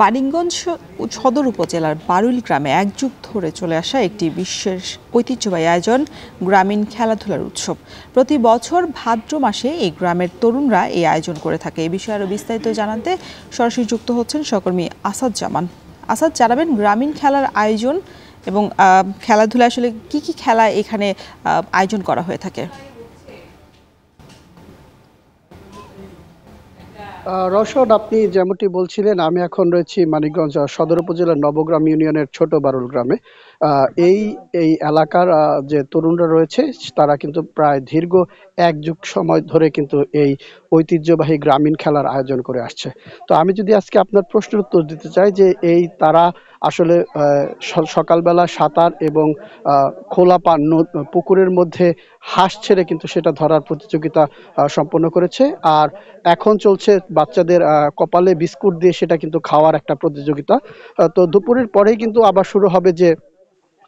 বারিগঞ্জ সদর উপজেলার বারুল গ্রামে এক যুগ ধরে চলে আসা একটি বিশ্বের ঐতিহ্যবাহী আয়োজন গ্রামীণ খেলাধুলার উৎসব প্রতি বছর ভাদ্র মাসে এই গ্রামের তরুণরা এই আয়োজন করে থাকে এই বিষয়ে আরও বিস্তারিত জানাতে সরাসরি যুক্ত হচ্ছেন সহকর্মী আসাদ জামান আসাদ জানাবেন গ্রামীণ খেলার আয়োজন এবং খেলাধুলা আসলে কি কি খেলা এখানে আয়োজন করা হয়ে থাকে রসদ আপনি যেমনটি বলছিলেন আমি এখন রয়েছি মানিকগঞ্জ সদর উপজেলার নবগ্রাম ইউনিয়নের ছোট বারুল গ্রামে এই এই এলাকার যে তরুণরা রয়েছে তারা কিন্তু প্রায় দীর্ঘ এক যুগ সময় ধরে কিন্তু এই ঐতিহ্যবাহী গ্রামীণ খেলার আয়োজন করে আসছে তো আমি যদি আজকে আপনার প্রশ্নের উত্তর দিতে চাই যে এই তারা আসলে সকালবেলা সাঁতার এবং খোলা পান পুকুরের মধ্যে হাঁস ছেড়ে কিন্তু সেটা ধরার প্রতিযোগিতা সম্পন্ন করেছে আর এখন চলছে বাচ্চাদের কপালে বিস্কুট দিয়ে সেটা কিন্তু খাওয়ার একটা প্রতিযোগিতা তো দুপুরের পরেই কিন্তু আবার শুরু হবে যে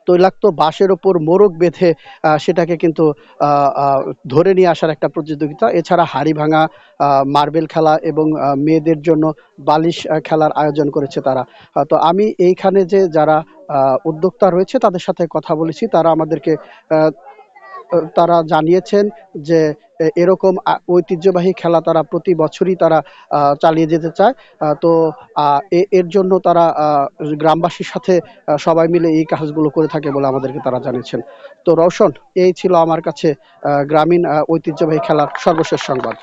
তৈলাক্ত বাঁশের ওপর মোরগ বেঁধে সেটাকে কিন্তু ধরে নিয়ে আসার একটা প্রতিযোগিতা এছাড়া হাড়ি ভাঙা মার্বেল খেলা এবং মেয়েদের জন্য বালিশ খেলার আয়োজন করেছে তারা তো আমি এইখানে যে যারা উদ্যোক্তা রয়েছে তাদের সাথে কথা বলেছি তারা আমাদেরকে তারা জানিয়েছেন যে এরকম ঐতিহ্যবাহী খেলা তারা প্রতি বছরই তারা চালিয়ে যেতে চায় তো এর জন্য তারা গ্রামবাসীর সাথে সবাই মিলে এই কাজগুলো করে থাকে বলে আমাদেরকে তারা জানিয়েছেন তো রওশন এই ছিল আমার কাছে গ্রামীণ ঐতিহ্যবাহী খেলার সর্বশেষ সংবাদ